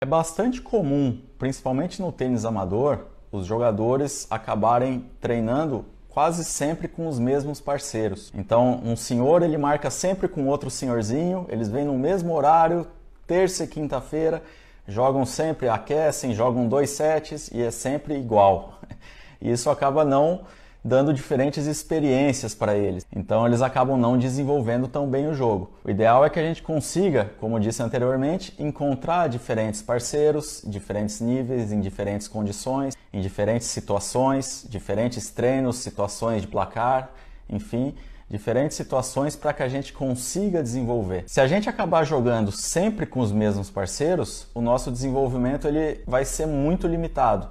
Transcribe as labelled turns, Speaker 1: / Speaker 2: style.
Speaker 1: É bastante comum, principalmente no tênis amador, os jogadores acabarem treinando quase sempre com os mesmos parceiros. Então, um senhor ele marca sempre com outro senhorzinho, eles vêm no mesmo horário, terça e quinta-feira, jogam sempre, aquecem, jogam dois sets e é sempre igual. E isso acaba não dando diferentes experiências para eles. Então eles acabam não desenvolvendo tão bem o jogo. O ideal é que a gente consiga, como disse anteriormente, encontrar diferentes parceiros, diferentes níveis, em diferentes condições, em diferentes situações, diferentes treinos, situações de placar, enfim, diferentes situações para que a gente consiga desenvolver. Se a gente acabar jogando sempre com os mesmos parceiros, o nosso desenvolvimento ele vai ser muito limitado.